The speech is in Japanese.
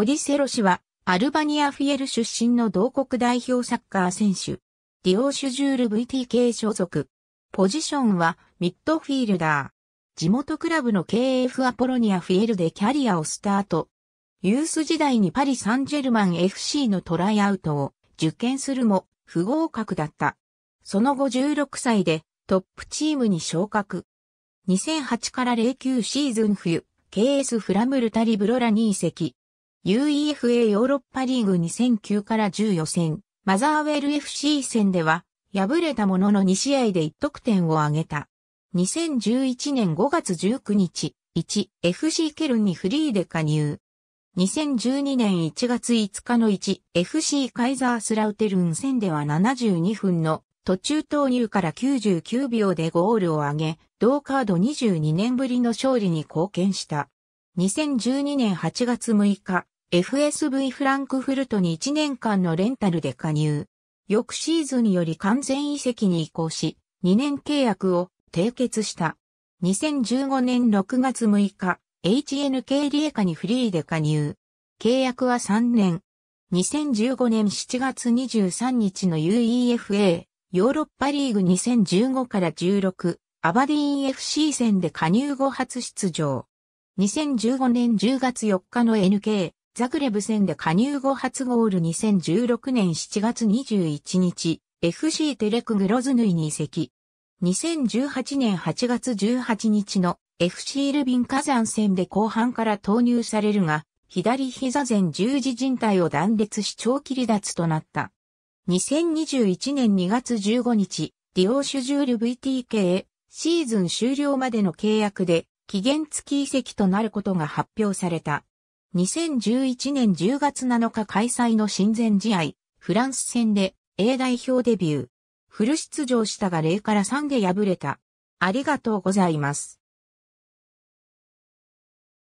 オディセロ氏は、アルバニアフィエル出身の同国代表サッカー選手。ディオシュジュール VTK 所属。ポジションは、ミッドフィールダー。地元クラブの KF アポロニアフィエルでキャリアをスタート。ユース時代にパリ・サンジェルマン FC のトライアウトを受験するも不合格だった。その後16歳でトップチームに昇格。2008から09シーズン冬、KS フラムルタリブロラに移籍。UEFA ヨーロッパリーグ2009から10予選、マザーウェル FC 戦では、敗れたものの2試合で1得点を挙げた。2011年5月19日、1FC ケルンにフリーで加入。2012年1月5日の 1FC カイザースラウテルン戦では72分の途中投入から99秒でゴールを挙げ、同カード22年ぶりの勝利に貢献した。2012年8月6日、FSV フランクフルトに1年間のレンタルで加入。翌シーズンにより完全移籍に移行し、2年契約を締結した。2015年6月6日、HNK リエカにフリーで加入。契約は3年。2015年7月23日の UEFA ヨーロッパリーグ2015から16アバディーン FC 戦で加入後初出場。2015年10月4日の NK ザグレブ戦で加入後初ゴール2016年7月21日、FC テレクグロズヌイに移籍。2018年8月18日の FC ルビン火山戦で後半から投入されるが、左膝前十字靭帯を断裂し長期離脱となった。2021年2月15日、ディオーシュジュール VTK シーズン終了までの契約で期限付き移籍となることが発表された。2011年10月7日開催の親善試合、フランス戦で A 代表デビュー。フル出場したが0から3で敗れた。ありがとうございます。